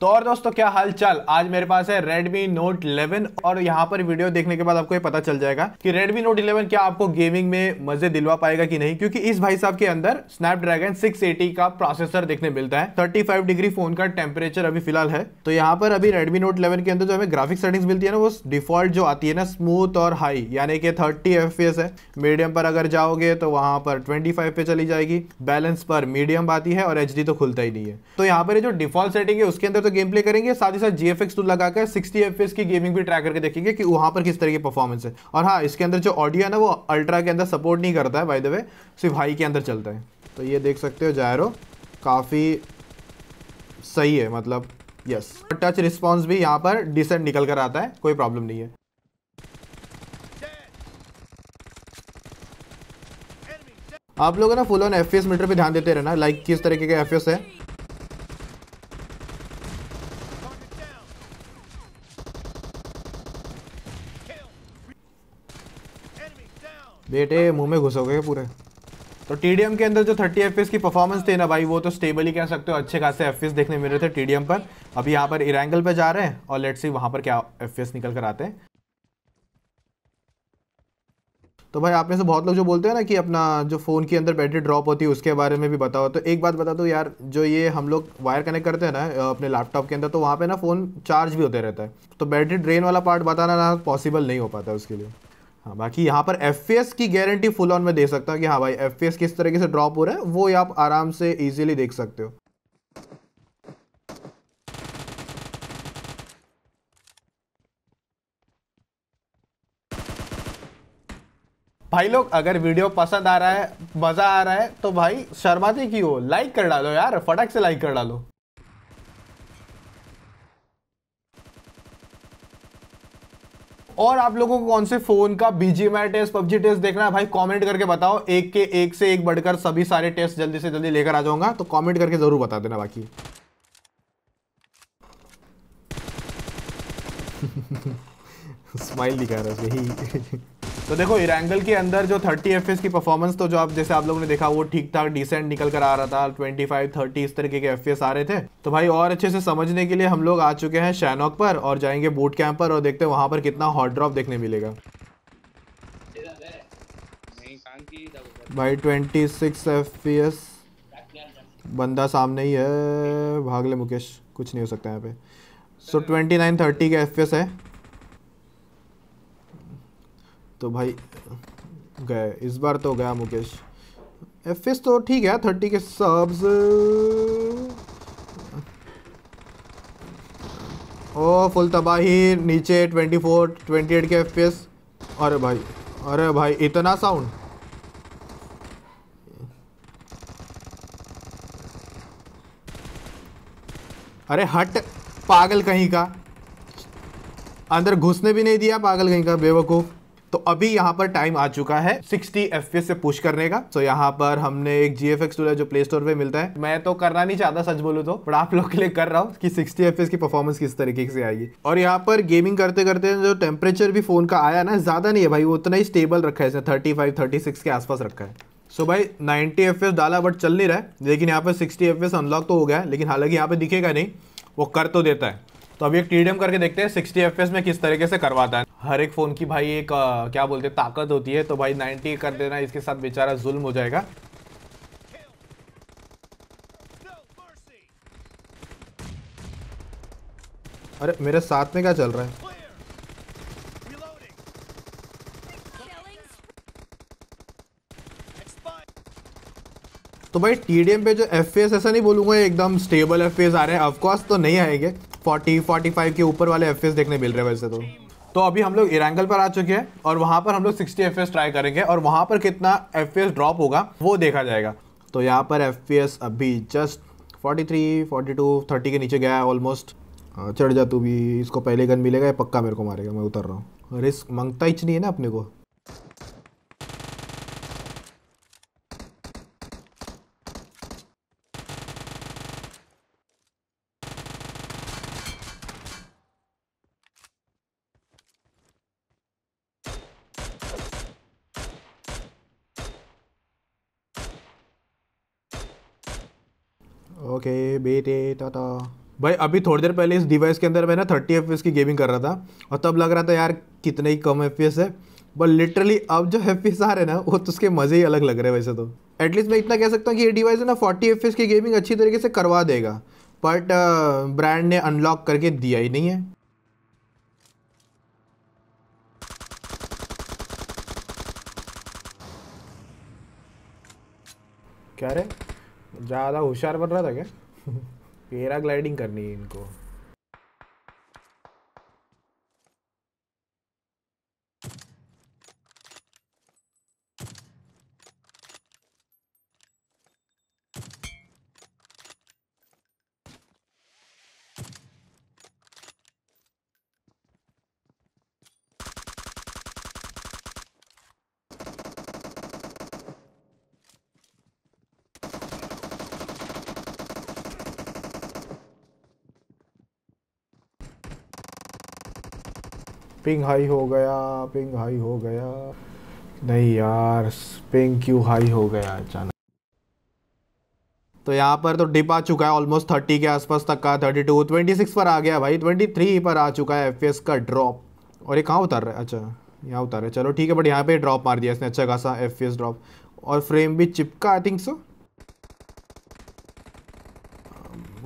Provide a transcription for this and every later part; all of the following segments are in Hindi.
तो और दोस्तों क्या हाल चाल आज मेरे पास है Redmi Note 11 और यहाँ पर वीडियो देखने के बाद आपको ये पता चल जाएगा कि Redmi Note 11 क्या आपको गेमिंग में मजे दिलवा पाएगा कि नहीं क्योंकि इस भाई साहब के अंदर Snapdragon 680 का प्रोसेसर देखने मिलता है 35 डिग्री फोन का टेम्परेचर अभी फिलहाल है तो यहाँ पर अभी रेडमी नोट इलेवन के अंदर जो हमें ग्राफिक सेटिंग्स मिलती है ना वो डिफॉल्ट जो आती है ना स्मूथ और हाई यानी कि थर्टी एफ है मीडियम पर अगर जाओगे तो वहां पर ट्वेंटी पे चली जाएगी बैलेंस पर मीडियम आती है और एच तो खुलता ही नहीं है तो यहाँ पर जो डिफॉल्ट सेटिंग है उसके अंदर तो तो गेम प्ले करेंगे साथ ही साथ जी एफ तो लगाकर सिक्सटी एफ की गेमिंग भी ट्राई करके देखेंगे कि वहाँ पर किस तरह की परफॉर्मेंस है और हाँ इसके अंदर जो ऑडियो है ना वो अल्ट्रा के अंदर सपोर्ट नहीं करता है बाय द वे सिर्फ हाई के अंदर चलता है तो ये देख सकते हो जायरो काफ़ी सही है मतलब यस टच रिस्पॉन्स भी यहाँ पर डिसेंट निकल कर आता है कोई प्रॉब्लम नहीं है आप लोग ना फुल ऑन एफ मीटर पे ध्यान देते रहना लाइक किस तरीके का एफ है बेटे मुंह में घुसोगे पूरे तो टी के अंदर जो 30 एफ की परफॉर्मेंस थी ना भाई वो तो स्टेबल ही कह सकते हो अच्छे खासे एफ देखने मिल रहे थे टी पर अभी यहाँ पर इरेंगल पे जा रहे हैं और लेट्स सी वहाँ पर क्या एफ निकल कर आते हैं तो भाई आप में से बहुत लोग जो बोलते हैं ना कि अपना जो फ़ोन के अंदर बैटरी ड्रॉप होती है उसके बारे में भी बताओ तो एक बात बता दो यार जो ये हम लोग वायर कनेक्ट करते हैं ना अपने लैपटॉप के अंदर तो वहाँ पे ना फ़ोन चार्ज भी होते रहता है तो बैटरी ड्रेन वाला पार्ट बताना ना पॉसिबल नहीं हो पाता है उसके लिए हाँ बाकी यहाँ पर एफ की गारंटी फुल ऑन में दे सकता हूँ कि हाँ भाई एफ किस तरीके से ड्रॉप हो रहा है वो आप आराम से इजिली देख सकते हो भाई लोग अगर वीडियो पसंद आ रहा है मज़ा आ रहा है तो भाई शर्माते क्यों लाइक कर डालो यार फटाक से लाइक कर डालो और आप लोगों को कौन से फोन का बीजीएमआई टेस्ट पबजी टेस्ट देखना है भाई कमेंट करके बताओ एक के एक से एक बढ़कर सभी सारे टेस्ट जल्दी से जल्दी लेकर आ जाऊंगा तो कमेंट करके जरूर बता देना बाकी स्माइल दिखा रहा है तो देखो इरेंगल के अंदर जो 30 एफ की परफॉर्मेंस तो जो आप जैसे आप लोगों ने देखा वो ठीक ठाक डिसेंट निकल कर आ रहा था 25 30 इस तरीके के एफ आ रहे थे तो भाई और अच्छे से समझने के लिए हम लोग आ चुके हैं शैनॉक पर और जाएंगे बूट कैंप पर और देखते हैं वहां पर कितना हॉट ड्रॉप देखने मिलेगा भाई ट्वेंटी सिक्स बंदा सामने ही है भाग ले मुकेश कुछ नहीं हो सकता यहाँ पे सो ट्वेंटी नाइन थर्टी के एफ है तो भाई गए इस बार तो गया मुकेश एफ तो ठीक है थर्टी के सब्स ओ फुल तबाही नीचे ट्वेंटी फोर ट्वेंटी एट के एफ अरे भाई अरे भाई इतना साउंड अरे हट पागल कहीं का अंदर घुसने भी नहीं दिया पागल कहीं का बेवकूफ़ तो अभी यहाँ पर टाइम आ चुका है 60 एफ से पुश करने का तो so यहाँ पर हमने एक जी एफ टूल है जो प्ले स्टोर पर मिलता है मैं तो करना नहीं चाहता सच बोलू तो बट आप लोग के लिए कर रहा हूँ कि 60 एफ की परफॉर्मेंस किस तरीके से आएगी और यहाँ पर गेमिंग करते करते जो टेम्परेचर भी फोन का आया ना ज़्यादा नहीं है भाई वो उतना ही स्टेबल रखा है इसने थर्टी फाइव के आसपास रखा है सो so भाई 90 एफ डाला बट चल नहीं रहा है लेकिन यहाँ पर 60 एफ अनलॉक तो हो गया है लेकिन हालांकि यहाँ पर दिखेगा नहीं वो कर तो देता है तो अभी एक टीडीएम करके देखते हैं सिक्सटी एफ में किस तरीके से करवाता है हर एक फ़ोन की भाई एक क्या बोलते हैं ताकत होती है तो भाई नाइन्टी कर देना इसके साथ बेचारा जुल्म हो जाएगा अरे मेरे साथ में क्या चल रहा है तो भाई टीडीएम पे जो एफ ऐसा नहीं बोलूंगा एकदम स्टेबल एफ आ रहे हैं ऑफकोर्स तो नहीं आएंगे फोर्टी फोर्टी फाइव के ऊपर वाले एफ देखने मिल रहे हैं वैसे तो तो अभी हम लोग इरेंगल पर आ चुके हैं और वहाँ पर हम लोग सिक्सटी एफ ट्राई करेंगे और वहाँ पर कितना एफ ड्रॉप होगा वो देखा जाएगा तो यहाँ पर एफ अभी जस्ट फोर्टी टू थर्टी के नीचे गया है ऑलमोस्ट हाँ, चढ़ जा तू भी इसको पहले गन मिलेगा या पक्का मेरे को मारेगा मैं उतर रहा हूँ रिस्क मांगता ही नहीं है ना अपने को ओके बेटे टाटा भाई अभी थोड़ी देर पहले इस डिवाइस के अंदर मैं ना थर्टी एफ की गेमिंग कर रहा था और तब लग रहा था यार कितने ही कम एफ है बट लिटरली अब जो एफ पी आ रहे हैं ना वो तो उसके मज़े ही अलग लग रहे हैं वैसे तो एटलीस्ट मैं इतना कह सकता हूँ कि ये डिवाइस है ना फोर्टी एफ की गेमिंग अच्छी तरीके से करवा देगा बट ब्रांड uh, ने अनलॉक करके दिया ही नहीं है क्या रे ज़्यादा होशियार बन रहा था क्या पेरा ग्लाइडिंग करनी है इनको पिंग हाई हो गया पिंग हाई हो गया नहीं यार पिंग क्यों हाई हो गया अचानक तो यहाँ पर तो डिप आ चुका है ऑलमोस्ट थर्टी के आसपास तक का थर्टी टू ट्वेंटी सिक्स पर आ गया भाई ट्वेंटी थ्री पर आ चुका है एफ का ड्रॉप और ये कहाँ उतर रहा है अच्छा यहाँ उतर रहा है चलो ठीक है बट यहाँ पे ड्रॉप मार दिया इसने अच्छा खासा एफ ड्रॉप और फ्रेम भी चिपका आई थिंक सो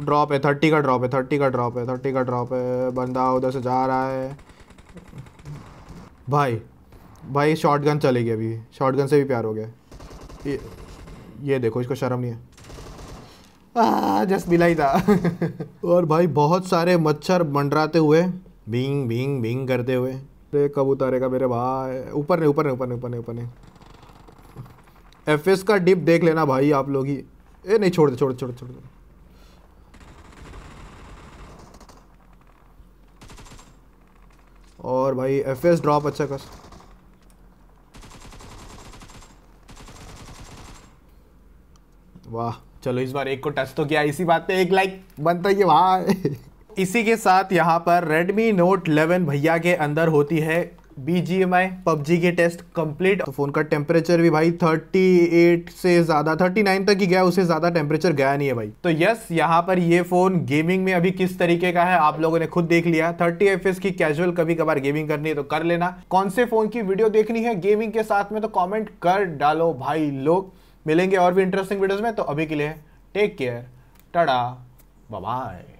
ड्रॉप है थर्टी का ड्रॉप है थर्टी का ड्रॉप है थर्टी का ड्रॉप है बंदा उधर से जा रहा है भाई भाई शॉर्ट गन चलेगी अभी शॉर्ट गन से भी प्यार हो गया ये ये देखो इसको शर्म नहीं है जस्ट मिला ही था और भाई बहुत सारे मच्छर मंडराते हुए बिंग बिंग बिंग करते हुए अरे कब उतारेगा मेरे भाई ऊपर नहीं ऊपर नहीं ऊपर नहीं ऊपर नहीं ऊपर नहीं एफएस का डिप देख लेना भाई आप लोग ही ए नहीं छोड़ दे छोड़ दे छोड़ छोड़ दे और भाई एफ एस ड्रॉप अच्छा कस वाह चलो इस बार एक को टच तो किया इसी बात पे एक लाइक बनता है वाह इसी के साथ यहाँ पर Redmi Note 11 भैया के अंदर होती है बी जी पबजी के टेस्ट कंप्लीट तो फ़ोन का टेम्परेचर भी भाई 38 से ज़्यादा 39 तक ही गया उससे ज़्यादा टेम्परेचर गया नहीं है भाई तो यस यहाँ पर ये फ़ोन गेमिंग में अभी किस तरीके का है आप लोगों ने खुद देख लिया 30 एफ की कैजुअल कभी कभार गेमिंग करनी है तो कर लेना कौन से फ़ोन की वीडियो देखनी है गेमिंग के साथ में तो कॉमेंट कर डालो भाई लोग मिलेंगे और भी इंटरेस्टिंग वीडियोज़ में तो अभी के लिए टेक केयर टड़ा बाय